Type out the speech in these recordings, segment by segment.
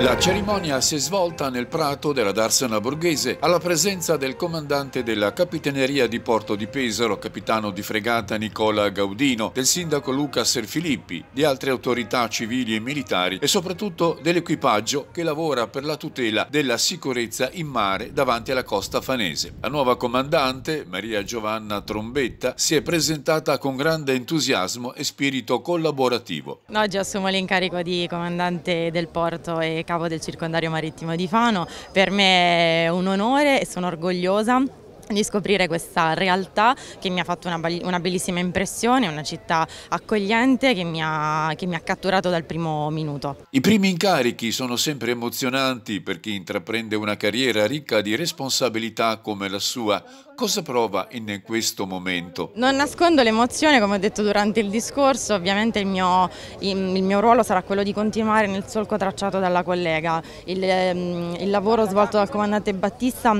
La cerimonia si è svolta nel prato della Darsena Borghese alla presenza del comandante della Capitaneria di Porto di Pesaro, capitano di fregata Nicola Gaudino, del sindaco Luca Serfilippi, di altre autorità civili e militari e soprattutto dell'equipaggio che lavora per la tutela della sicurezza in mare davanti alla costa fanese. La nuova comandante, Maria Giovanna Trombetta, si è presentata con grande entusiasmo e spirito collaborativo. Oggi assumo l'incarico di comandante del porto e capo del circondario marittimo di Fano, per me è un onore e sono orgogliosa di scoprire questa realtà che mi ha fatto una, una bellissima impressione, una città accogliente che mi, ha, che mi, ha, catturato dal primo minuto. I primi incarichi sono sempre emozionanti per chi intraprende una carriera ricca di responsabilità come la sua. Cosa prova in questo momento? Non nascondo l'emozione, come ho detto durante il discorso, ovviamente il mio, il mio ruolo sarà quello di continuare nel solco tracciato dalla collega. il, ehm, il lavoro svolto dal comandante Battista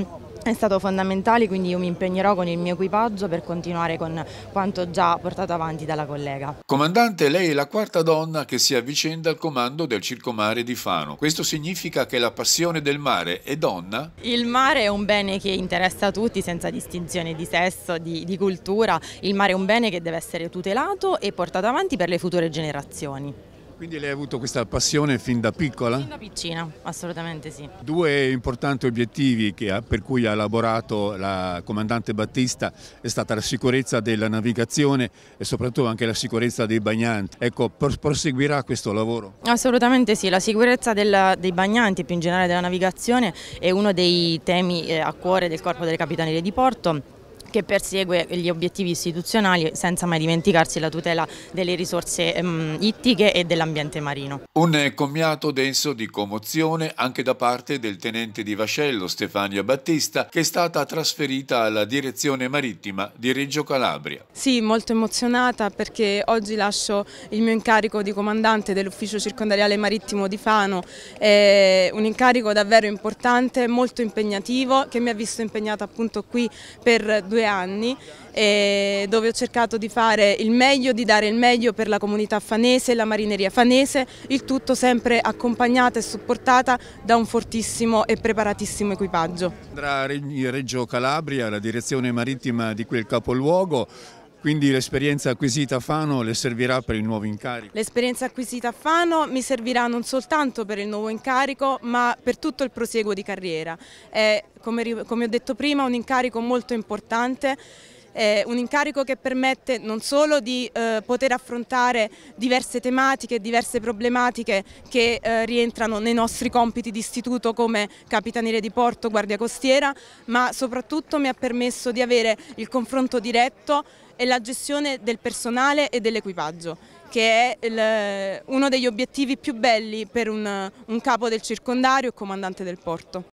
è stato fondamentale, quindi io mi impegnerò con il mio equipaggio per continuare con quanto già portato avanti dalla collega. Comandante, lei è la quarta donna che si avvicenda al comando del Circomare di Fano. Questo significa che la passione del mare è donna? Il mare è un bene che interessa a tutti senza distinzione di sesso, di, di cultura. Il mare è un bene che deve essere tutelato e portato avanti per le future generazioni. Quindi lei ha avuto questa passione fin da piccola? Fin da piccina, assolutamente sì. Due importanti obiettivi ha, per cui ha lavorato la comandante Battista è stata la sicurezza della navigazione e soprattutto anche la sicurezza dei bagnanti. Ecco, proseguirà questo lavoro? Assolutamente sì, la sicurezza del, dei bagnanti e più in generale della navigazione è uno dei temi eh, a cuore del Corpo delle Capitanerie di Porto che persegue gli obiettivi istituzionali senza mai dimenticarsi la tutela delle risorse um, ittiche e dell'ambiente marino. Un commiato denso di commozione anche da parte del tenente di vascello Stefania Battista che è stata trasferita alla direzione marittima di Reggio Calabria. Sì, molto emozionata perché oggi lascio il mio incarico di comandante dell'ufficio circondariale marittimo di Fano, è un incarico davvero importante, molto impegnativo che mi ha visto impegnata appunto qui per due due anni eh, dove ho cercato di fare il meglio, di dare il meglio per la comunità fanese, la marineria fanese, il tutto sempre accompagnata e supportata da un fortissimo e preparatissimo equipaggio. Andrà in Reggio Calabria, la direzione marittima di quel capoluogo, quindi l'esperienza acquisita a Fano le servirà per il nuovo incarico? L'esperienza acquisita a Fano mi servirà non soltanto per il nuovo incarico ma per tutto il proseguo di carriera. È, come, come ho detto prima, un incarico molto importante eh, un incarico che permette non solo di eh, poter affrontare diverse tematiche, diverse problematiche che eh, rientrano nei nostri compiti di istituto come Capitaniere di porto, guardia costiera, ma soprattutto mi ha permesso di avere il confronto diretto e la gestione del personale e dell'equipaggio che è il, uno degli obiettivi più belli per un, un capo del circondario e comandante del porto.